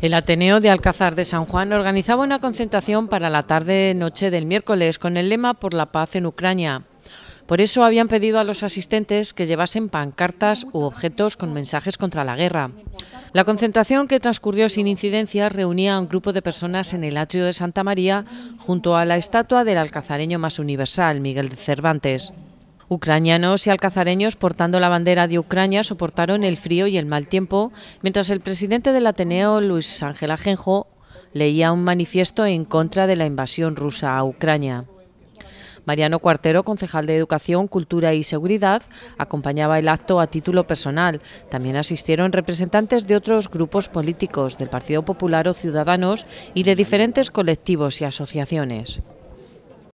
El Ateneo de Alcázar de San Juan organizaba una concentración para la tarde-noche del miércoles con el lema Por la paz en Ucrania. Por eso habían pedido a los asistentes que llevasen pancartas u objetos con mensajes contra la guerra. La concentración que transcurrió sin incidencia, reunía a un grupo de personas en el atrio de Santa María junto a la estatua del alcazareño más universal, Miguel de Cervantes. Ucranianos y alcazareños portando la bandera de Ucrania soportaron el frío y el mal tiempo, mientras el presidente del Ateneo, Luis Ángel Ajenjo, leía un manifiesto en contra de la invasión rusa a Ucrania. Mariano Cuartero, concejal de Educación, Cultura y Seguridad, acompañaba el acto a título personal. También asistieron representantes de otros grupos políticos, del Partido Popular o Ciudadanos y de diferentes colectivos y asociaciones.